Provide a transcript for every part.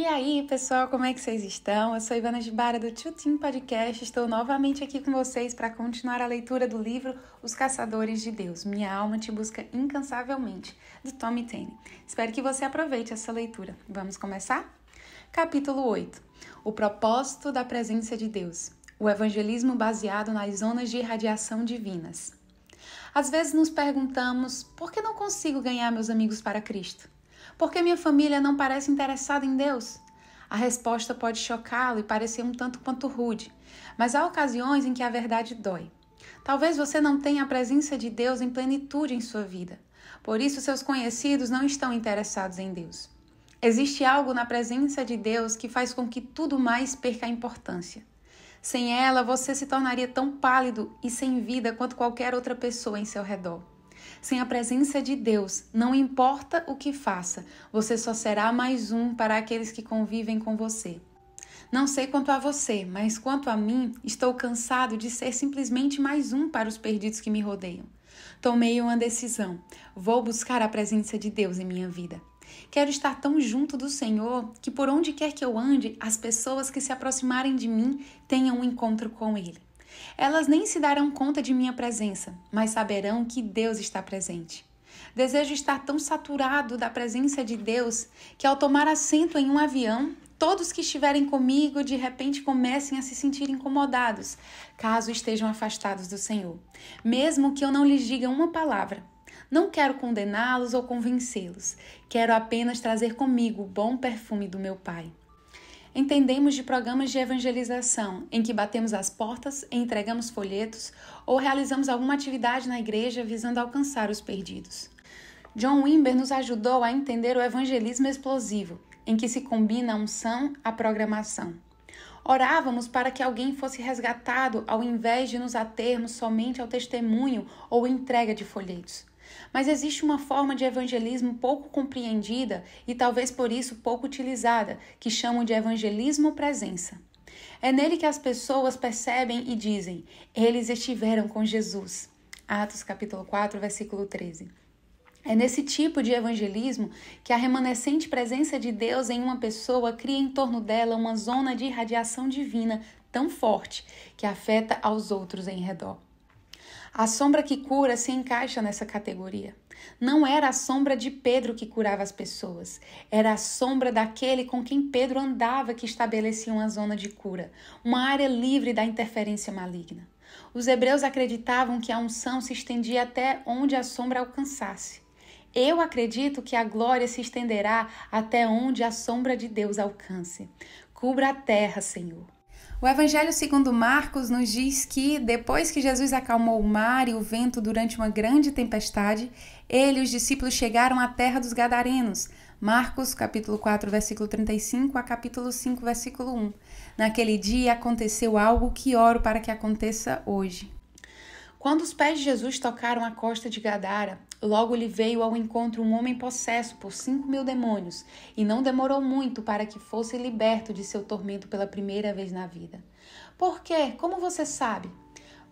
E aí, pessoal, como é que vocês estão? Eu sou Ivana Gibara do Tio Tim Podcast. Estou novamente aqui com vocês para continuar a leitura do livro Os Caçadores de Deus. Minha alma te busca incansavelmente, de Tommy Tane. Espero que você aproveite essa leitura. Vamos começar? Capítulo 8. O propósito da presença de Deus. O evangelismo baseado nas zonas de irradiação divinas. Às vezes nos perguntamos: por que não consigo ganhar meus amigos para Cristo? Por que minha família não parece interessada em Deus? A resposta pode chocá-lo e parecer um tanto quanto rude, mas há ocasiões em que a verdade dói. Talvez você não tenha a presença de Deus em plenitude em sua vida, por isso seus conhecidos não estão interessados em Deus. Existe algo na presença de Deus que faz com que tudo mais perca a importância. Sem ela, você se tornaria tão pálido e sem vida quanto qualquer outra pessoa em seu redor. Sem a presença de Deus, não importa o que faça, você só será mais um para aqueles que convivem com você. Não sei quanto a você, mas quanto a mim, estou cansado de ser simplesmente mais um para os perdidos que me rodeiam. Tomei uma decisão. Vou buscar a presença de Deus em minha vida. Quero estar tão junto do Senhor que por onde quer que eu ande, as pessoas que se aproximarem de mim tenham um encontro com Ele. Elas nem se darão conta de minha presença, mas saberão que Deus está presente. Desejo estar tão saturado da presença de Deus que, ao tomar assento em um avião, todos que estiverem comigo de repente comecem a se sentir incomodados, caso estejam afastados do Senhor, mesmo que eu não lhes diga uma palavra. Não quero condená-los ou convencê-los, quero apenas trazer comigo o bom perfume do meu Pai entendemos de programas de evangelização, em que batemos as portas, entregamos folhetos ou realizamos alguma atividade na igreja visando alcançar os perdidos. John Wimber nos ajudou a entender o evangelismo explosivo, em que se combina a unção à programação. Orávamos para que alguém fosse resgatado ao invés de nos atermos somente ao testemunho ou entrega de folhetos. Mas existe uma forma de evangelismo pouco compreendida e talvez por isso pouco utilizada, que chamam de evangelismo presença. É nele que as pessoas percebem e dizem: eles estiveram com Jesus. Atos capítulo 4, versículo 13. É nesse tipo de evangelismo que a remanescente presença de Deus em uma pessoa cria em torno dela uma zona de irradiação divina tão forte que afeta aos outros em redor. A sombra que cura se encaixa nessa categoria. Não era a sombra de Pedro que curava as pessoas, era a sombra daquele com quem Pedro andava que estabelecia uma zona de cura, uma área livre da interferência maligna. Os hebreus acreditavam que a unção se estendia até onde a sombra alcançasse. Eu acredito que a glória se estenderá até onde a sombra de Deus alcance. Cubra a terra, Senhor. O Evangelho segundo Marcos nos diz que, depois que Jesus acalmou o mar e o vento durante uma grande tempestade, ele e os discípulos chegaram à terra dos Gadarenos. Marcos, capítulo 4, versículo 35 a capítulo 5, versículo 1. Naquele dia aconteceu algo que oro para que aconteça hoje. Quando os pés de Jesus tocaram a costa de Gadara, logo lhe veio ao encontro um homem possesso por cinco mil demônios, e não demorou muito para que fosse liberto de seu tormento pela primeira vez na vida. Por quê? Como você sabe?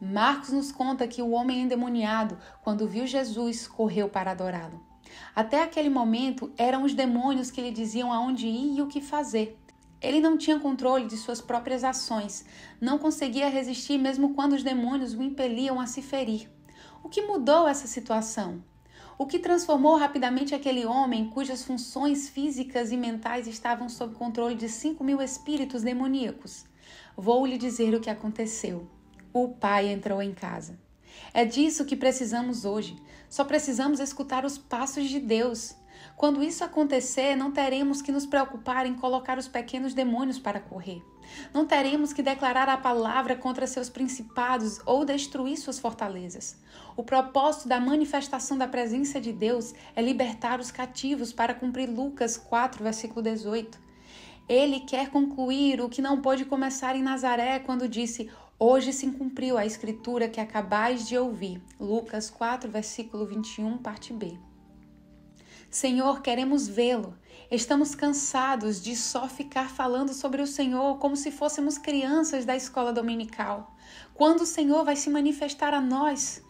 Marcos nos conta que o homem endemoniado, quando viu Jesus, correu para adorá-lo. Até aquele momento, eram os demônios que lhe diziam aonde ir e o que fazer. Ele não tinha controle de suas próprias ações, não conseguia resistir mesmo quando os demônios o impeliam a se ferir. O que mudou essa situação? O que transformou rapidamente aquele homem cujas funções físicas e mentais estavam sob controle de 5 mil espíritos demoníacos? Vou lhe dizer o que aconteceu. O pai entrou em casa. É disso que precisamos hoje. Só precisamos escutar os passos de Deus. Quando isso acontecer, não teremos que nos preocupar em colocar os pequenos demônios para correr. Não teremos que declarar a palavra contra seus principados ou destruir suas fortalezas. O propósito da manifestação da presença de Deus é libertar os cativos para cumprir Lucas 4, versículo 18. Ele quer concluir o que não pôde começar em Nazaré quando disse: Hoje se cumpriu a escritura que acabais de ouvir. Lucas 4, versículo 21, parte B. Senhor, queremos vê-lo. Estamos cansados de só ficar falando sobre o Senhor como se fôssemos crianças da escola dominical. Quando o Senhor vai se manifestar a nós?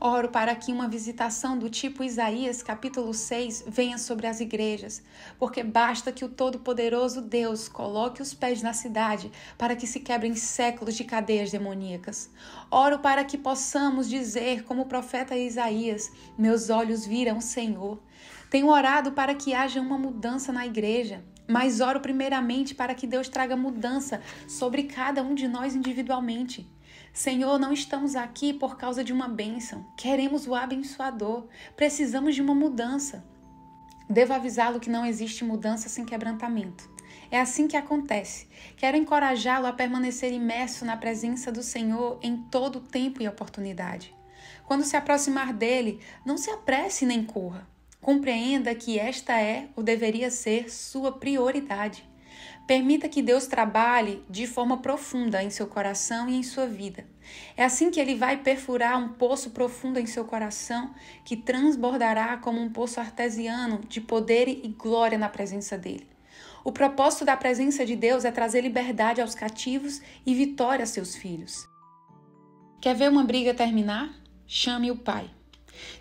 Oro para que uma visitação do tipo Isaías, capítulo 6, venha sobre as igrejas, porque basta que o Todo-Poderoso Deus coloque os pés na cidade para que se quebrem séculos de cadeias demoníacas. Oro para que possamos dizer, como o profeta Isaías: Meus olhos viram o Senhor. Tenho orado para que haja uma mudança na igreja, mas oro primeiramente para que Deus traga mudança sobre cada um de nós individualmente. Senhor, não estamos aqui por causa de uma bênção, queremos o abençoador, precisamos de uma mudança. Devo avisá-lo que não existe mudança sem quebrantamento. É assim que acontece. Quero encorajá-lo a permanecer imerso na presença do Senhor em todo tempo e oportunidade. Quando se aproximar dele, não se apresse nem corra. Compreenda que esta é ou deveria ser sua prioridade. Permita que Deus trabalhe de forma profunda em seu coração e em sua vida. É assim que ele vai perfurar um poço profundo em seu coração que transbordará como um poço artesiano de poder e glória na presença dele. O propósito da presença de Deus é trazer liberdade aos cativos e vitória a seus filhos. Quer ver uma briga terminar? Chame o Pai.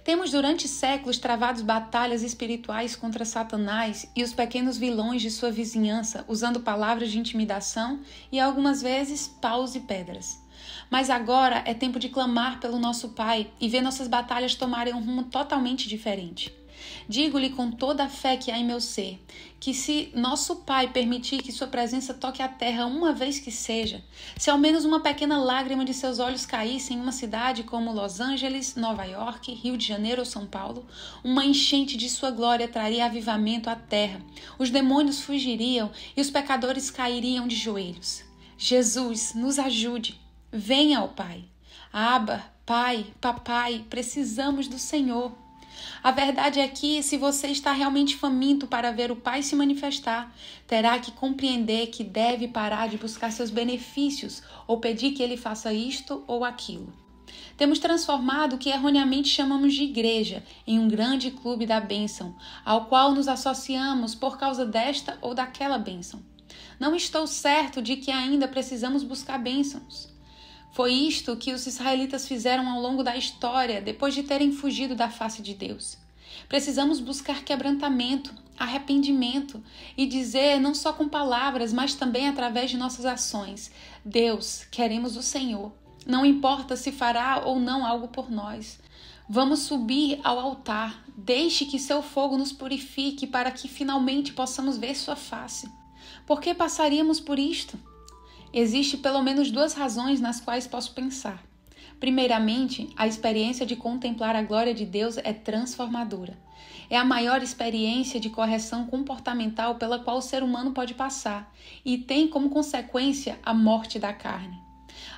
Temos durante séculos travado batalhas espirituais contra Satanás e os pequenos vilões de sua vizinhança, usando palavras de intimidação e algumas vezes paus e pedras. Mas agora é tempo de clamar pelo nosso Pai e ver nossas batalhas tomarem um rumo totalmente diferente. Digo-lhe com toda a fé que há em meu ser, que se nosso Pai permitir que sua presença toque a terra uma vez que seja, se ao menos uma pequena lágrima de seus olhos caísse em uma cidade como Los Angeles, Nova York, Rio de Janeiro ou São Paulo, uma enchente de sua glória traria avivamento à terra. Os demônios fugiriam e os pecadores cairiam de joelhos. Jesus, nos ajude. Venha ao Pai. Aba, Pai, Papai, precisamos do Senhor. A verdade é que, se você está realmente faminto para ver o Pai se manifestar, terá que compreender que deve parar de buscar seus benefícios ou pedir que ele faça isto ou aquilo. Temos transformado o que erroneamente chamamos de igreja em um grande clube da bênção, ao qual nos associamos por causa desta ou daquela bênção. Não estou certo de que ainda precisamos buscar bênçãos. Foi isto que os israelitas fizeram ao longo da história, depois de terem fugido da face de Deus. Precisamos buscar quebrantamento, arrependimento e dizer, não só com palavras, mas também através de nossas ações: Deus, queremos o Senhor. Não importa se fará ou não algo por nós. Vamos subir ao altar. Deixe que seu fogo nos purifique para que finalmente possamos ver sua face. Por que passaríamos por isto? Existe pelo menos duas razões nas quais posso pensar. Primeiramente, a experiência de contemplar a glória de Deus é transformadora. É a maior experiência de correção comportamental pela qual o ser humano pode passar e tem como consequência a morte da carne.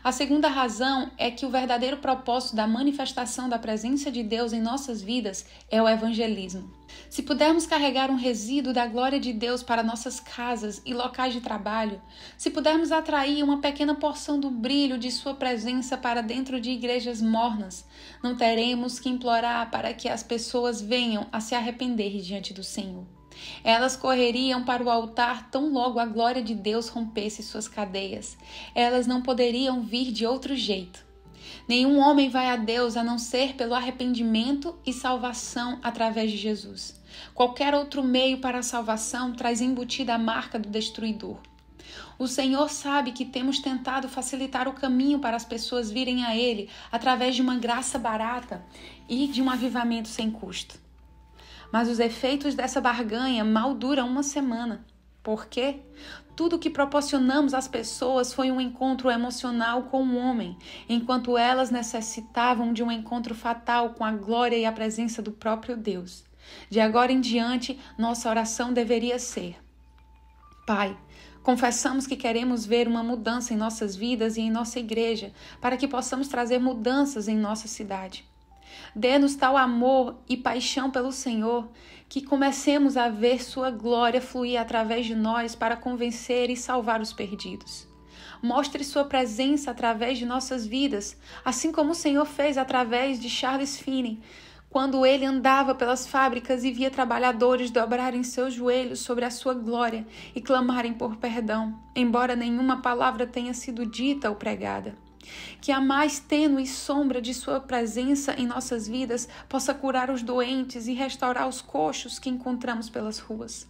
A segunda razão é que o verdadeiro propósito da manifestação da presença de Deus em nossas vidas é o evangelismo. Se pudermos carregar um resíduo da glória de Deus para nossas casas e locais de trabalho, se pudermos atrair uma pequena porção do brilho de Sua presença para dentro de igrejas mornas, não teremos que implorar para que as pessoas venham a se arrepender diante do Senhor. Elas correriam para o altar tão logo a glória de Deus rompesse suas cadeias. Elas não poderiam vir de outro jeito. Nenhum homem vai a Deus a não ser pelo arrependimento e salvação através de Jesus. Qualquer outro meio para a salvação traz embutida a marca do destruidor. O Senhor sabe que temos tentado facilitar o caminho para as pessoas virem a Ele através de uma graça barata e de um avivamento sem custo. Mas os efeitos dessa barganha mal duram uma semana. Por quê? Tudo que proporcionamos às pessoas foi um encontro emocional com o homem, enquanto elas necessitavam de um encontro fatal com a glória e a presença do próprio Deus. De agora em diante, nossa oração deveria ser: Pai, confessamos que queremos ver uma mudança em nossas vidas e em nossa igreja, para que possamos trazer mudanças em nossa cidade. Dê-nos tal amor e paixão pelo Senhor que comecemos a ver Sua glória fluir através de nós para convencer e salvar os perdidos. Mostre Sua presença através de nossas vidas, assim como o Senhor fez através de Charles Finney, quando ele andava pelas fábricas e via trabalhadores dobrarem seus joelhos sobre a sua glória e clamarem por perdão, embora nenhuma palavra tenha sido dita ou pregada. Que a mais tênue sombra de Sua presença em nossas vidas possa curar os doentes e restaurar os coxos que encontramos pelas ruas.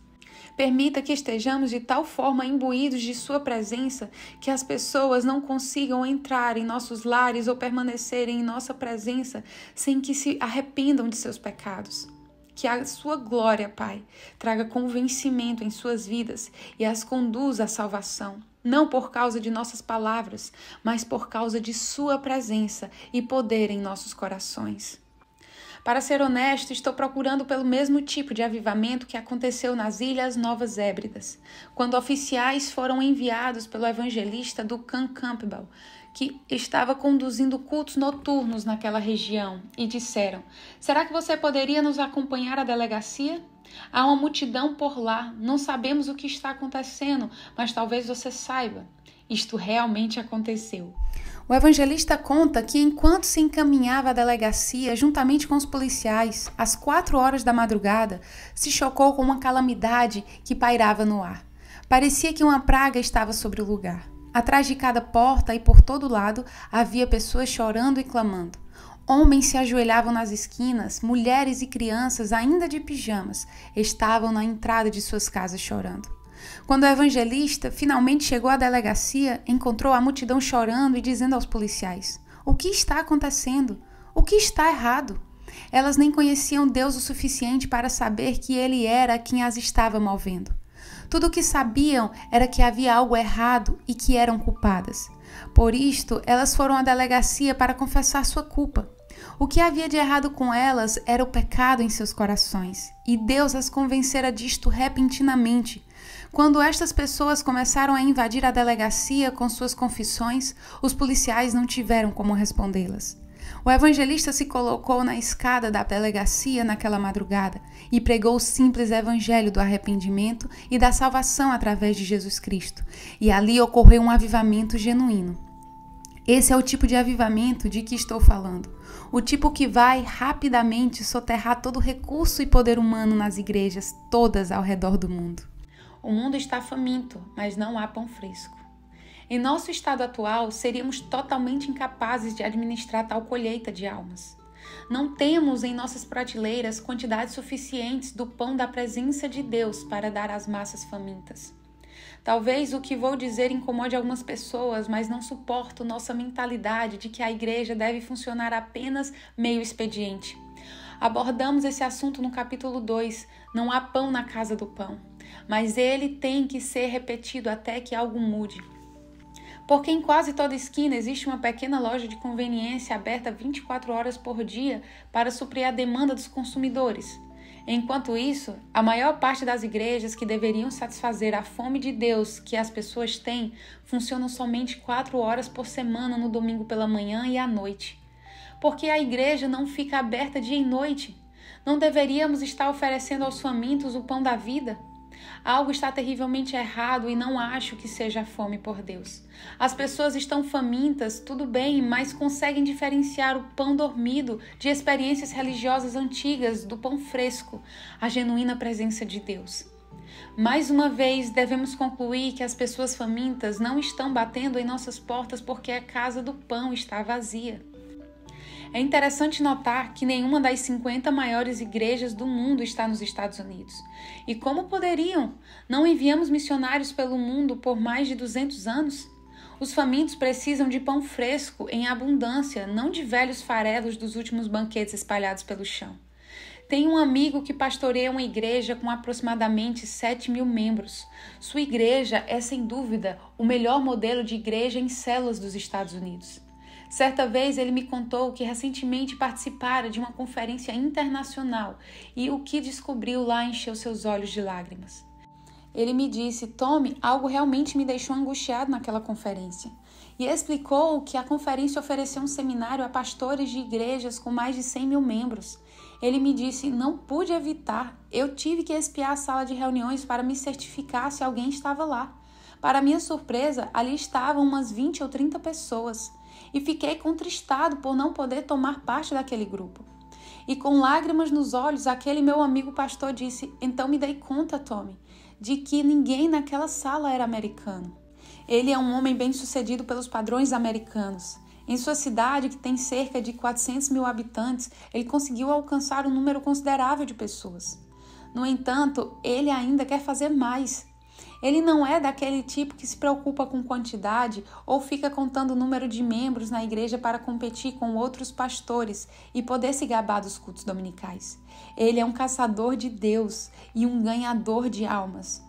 Permita que estejamos de tal forma imbuídos de Sua presença que as pessoas não consigam entrar em nossos lares ou permanecerem em nossa presença sem que se arrependam de seus pecados. Que a Sua glória, Pai, traga convencimento em suas vidas e as conduza à salvação não por causa de nossas palavras, mas por causa de Sua presença e poder em nossos corações. Para ser honesto, estou procurando pelo mesmo tipo de avivamento que aconteceu nas Ilhas Novas Hébridas, quando oficiais foram enviados pelo evangelista Duncan Campbell, que estava conduzindo cultos noturnos naquela região, e disseram: Será que você poderia nos acompanhar à delegacia? Há uma multidão por lá, não sabemos o que está acontecendo, mas talvez você saiba. Isto realmente aconteceu. O evangelista conta que enquanto se encaminhava à delegacia, juntamente com os policiais, às quatro horas da madrugada, se chocou com uma calamidade que pairava no ar. Parecia que uma praga estava sobre o lugar. Atrás de cada porta e por todo lado havia pessoas chorando e clamando. Homens se ajoelhavam nas esquinas, mulheres e crianças, ainda de pijamas, estavam na entrada de suas casas chorando. Quando o evangelista finalmente chegou à delegacia, encontrou a multidão chorando e dizendo aos policiais: O que está acontecendo? O que está errado? Elas nem conheciam Deus o suficiente para saber que Ele era quem as estava movendo. Tudo o que sabiam era que havia algo errado e que eram culpadas. Por isto, elas foram à delegacia para confessar sua culpa. O que havia de errado com elas era o pecado em seus corações, e Deus as convencera disto repentinamente. Quando estas pessoas começaram a invadir a delegacia com suas confissões, os policiais não tiveram como respondê-las. O evangelista se colocou na escada da delegacia naquela madrugada e pregou o simples evangelho do arrependimento e da salvação através de Jesus Cristo. E ali ocorreu um avivamento genuíno. Esse é o tipo de avivamento de que estou falando. O tipo que vai rapidamente soterrar todo recurso e poder humano nas igrejas, todas ao redor do mundo. O mundo está faminto, mas não há pão fresco. Em nosso estado atual, seríamos totalmente incapazes de administrar tal colheita de almas. Não temos em nossas prateleiras quantidades suficientes do pão da presença de Deus para dar às massas famintas. Talvez o que vou dizer incomode algumas pessoas, mas não suporto nossa mentalidade de que a igreja deve funcionar apenas meio expediente. Abordamos esse assunto no capítulo 2. Não há pão na casa do pão, mas ele tem que ser repetido até que algo mude. Porque em quase toda esquina existe uma pequena loja de conveniência aberta 24 horas por dia para suprir a demanda dos consumidores. Enquanto isso, a maior parte das igrejas que deveriam satisfazer a fome de Deus que as pessoas têm funcionam somente quatro horas por semana no domingo pela manhã e à noite. Porque a igreja não fica aberta dia e noite. Não deveríamos estar oferecendo aos famintos o pão da vida? Algo está terrivelmente errado e não acho que seja fome por Deus. As pessoas estão famintas, tudo bem, mas conseguem diferenciar o pão dormido de experiências religiosas antigas do pão fresco, a genuína presença de Deus. Mais uma vez, devemos concluir que as pessoas famintas não estão batendo em nossas portas porque a casa do pão está vazia. É interessante notar que nenhuma das 50 maiores igrejas do mundo está nos Estados Unidos. E como poderiam? Não enviamos missionários pelo mundo por mais de 200 anos? Os famintos precisam de pão fresco em abundância, não de velhos farelos dos últimos banquetes espalhados pelo chão. Tem um amigo que pastoreia uma igreja com aproximadamente 7 mil membros. Sua igreja é, sem dúvida, o melhor modelo de igreja em células dos Estados Unidos. Certa vez ele me contou que recentemente participara de uma conferência internacional e o que descobriu lá encheu seus olhos de lágrimas. Ele me disse: Tome, algo realmente me deixou angustiado naquela conferência. E explicou que a conferência ofereceu um seminário a pastores de igrejas com mais de 100 mil membros. Ele me disse: Não pude evitar, eu tive que espiar a sala de reuniões para me certificar se alguém estava lá. Para minha surpresa, ali estavam umas 20 ou 30 pessoas e fiquei contristado por não poder tomar parte daquele grupo. E com lágrimas nos olhos, aquele meu amigo pastor disse: Então me dei conta, Tommy, de que ninguém naquela sala era americano. Ele é um homem bem sucedido pelos padrões americanos. Em sua cidade, que tem cerca de 400 mil habitantes, ele conseguiu alcançar um número considerável de pessoas. No entanto, ele ainda quer fazer mais ele não é daquele tipo que se preocupa com quantidade ou fica contando o número de membros na igreja para competir com outros pastores e poder se gabar dos cultos dominicais. Ele é um caçador de Deus e um ganhador de almas.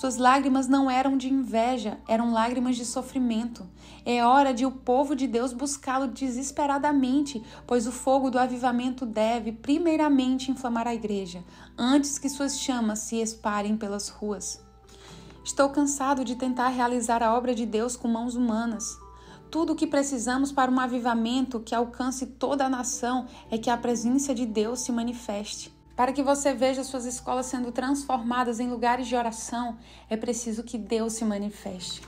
Suas lágrimas não eram de inveja, eram lágrimas de sofrimento. É hora de o povo de Deus buscá-lo desesperadamente, pois o fogo do avivamento deve, primeiramente, inflamar a igreja, antes que suas chamas se espalhem pelas ruas. Estou cansado de tentar realizar a obra de Deus com mãos humanas. Tudo o que precisamos para um avivamento que alcance toda a nação é que a presença de Deus se manifeste. Para que você veja suas escolas sendo transformadas em lugares de oração, é preciso que Deus se manifeste.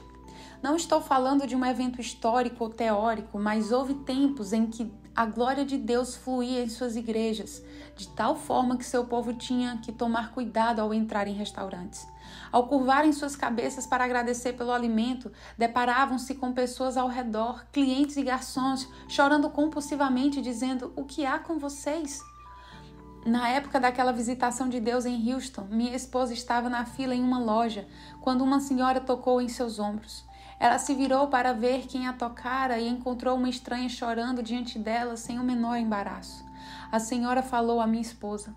Não estou falando de um evento histórico ou teórico, mas houve tempos em que a glória de Deus fluía em suas igrejas, de tal forma que seu povo tinha que tomar cuidado ao entrar em restaurantes. Ao curvarem suas cabeças para agradecer pelo alimento, deparavam-se com pessoas ao redor, clientes e garçons, chorando compulsivamente, dizendo: O que há com vocês? Na época daquela visitação de Deus em Houston, minha esposa estava na fila em uma loja quando uma senhora tocou em seus ombros. Ela se virou para ver quem a tocara e encontrou uma estranha chorando diante dela sem o menor embaraço. A senhora falou à minha esposa: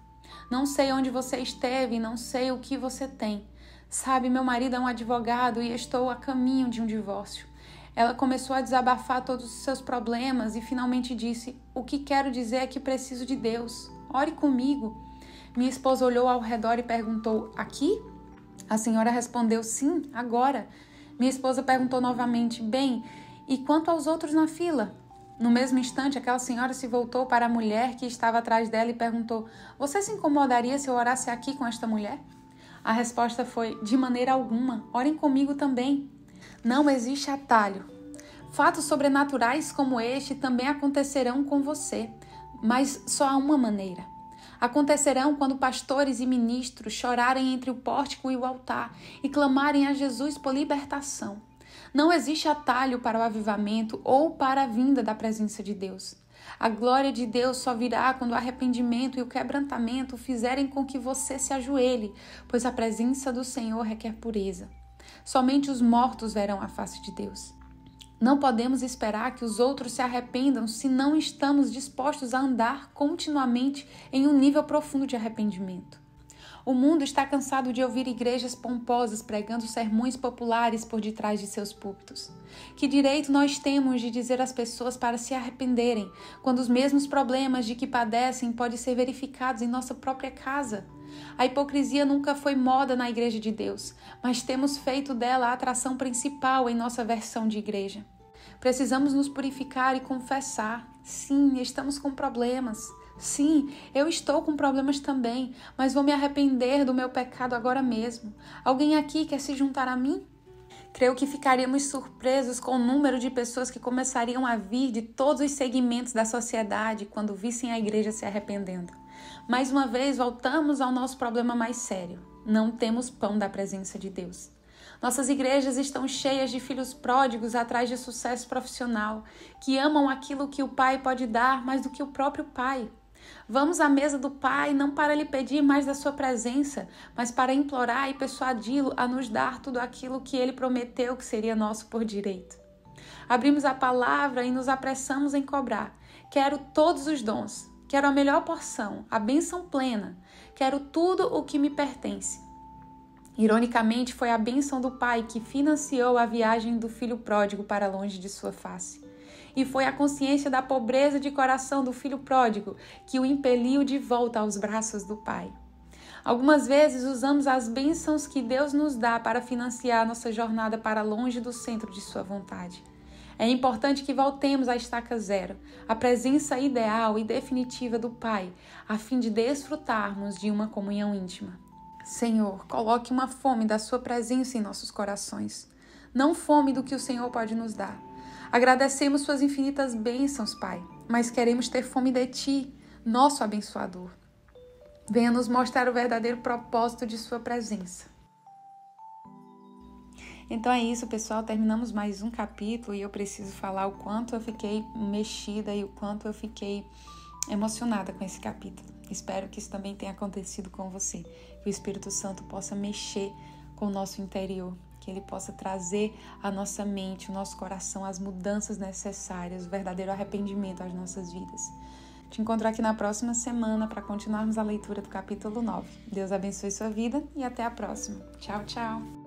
Não sei onde você esteve, não sei o que você tem. Sabe, meu marido é um advogado e estou a caminho de um divórcio. Ela começou a desabafar todos os seus problemas e finalmente disse: O que quero dizer é que preciso de Deus. Ore comigo. Minha esposa olhou ao redor e perguntou: Aqui? A senhora respondeu: Sim, agora. Minha esposa perguntou novamente: Bem, e quanto aos outros na fila? No mesmo instante, aquela senhora se voltou para a mulher que estava atrás dela e perguntou: Você se incomodaria se eu orasse aqui com esta mulher? A resposta foi: De maneira alguma, orem comigo também. Não existe atalho. Fatos sobrenaturais como este também acontecerão com você, mas só há uma maneira: Acontecerão quando pastores e ministros chorarem entre o pórtico e o altar e clamarem a Jesus por libertação. Não existe atalho para o avivamento ou para a vinda da presença de Deus. A glória de Deus só virá quando o arrependimento e o quebrantamento fizerem com que você se ajoelhe, pois a presença do Senhor requer pureza. Somente os mortos verão a face de Deus. Não podemos esperar que os outros se arrependam se não estamos dispostos a andar continuamente em um nível profundo de arrependimento. O mundo está cansado de ouvir igrejas pomposas pregando sermões populares por detrás de seus púlpitos. Que direito nós temos de dizer às pessoas para se arrependerem, quando os mesmos problemas de que padecem podem ser verificados em nossa própria casa? A hipocrisia nunca foi moda na Igreja de Deus, mas temos feito dela a atração principal em nossa versão de igreja. Precisamos nos purificar e confessar. Sim, estamos com problemas. Sim, eu estou com problemas também, mas vou me arrepender do meu pecado agora mesmo. Alguém aqui quer se juntar a mim? Creio que ficaríamos surpresos com o número de pessoas que começariam a vir de todos os segmentos da sociedade quando vissem a igreja se arrependendo. Mais uma vez, voltamos ao nosso problema mais sério: não temos pão da presença de Deus. Nossas igrejas estão cheias de filhos pródigos atrás de sucesso profissional, que amam aquilo que o pai pode dar mais do que o próprio pai. Vamos à mesa do Pai não para lhe pedir mais da sua presença, mas para implorar e persuadi-lo a nos dar tudo aquilo que ele prometeu que seria nosso por direito. Abrimos a palavra e nos apressamos em cobrar. Quero todos os dons, Quero a melhor porção, a benção plena. Quero tudo o que me pertence. Ironicamente, foi a bênção do pai que financiou a viagem do filho pródigo para longe de sua face. E foi a consciência da pobreza de coração do filho pródigo que o impeliu de volta aos braços do pai. Algumas vezes usamos as bênçãos que Deus nos dá para financiar nossa jornada para longe do centro de Sua vontade. É importante que voltemos à estaca zero, à presença ideal e definitiva do Pai, a fim de desfrutarmos de uma comunhão íntima. Senhor, coloque uma fome da Sua presença em nossos corações, não fome do que o Senhor pode nos dar. Agradecemos Suas infinitas bênçãos, Pai, mas queremos ter fome de Ti, nosso abençoador. Venha nos mostrar o verdadeiro propósito de Sua presença. Então é isso, pessoal. Terminamos mais um capítulo e eu preciso falar o quanto eu fiquei mexida e o quanto eu fiquei emocionada com esse capítulo. Espero que isso também tenha acontecido com você. Que o Espírito Santo possa mexer com o nosso interior, que ele possa trazer à nossa mente, ao nosso coração, as mudanças necessárias, o verdadeiro arrependimento às nossas vidas. Te encontro aqui na próxima semana para continuarmos a leitura do capítulo 9. Deus abençoe sua vida e até a próxima. Tchau, tchau!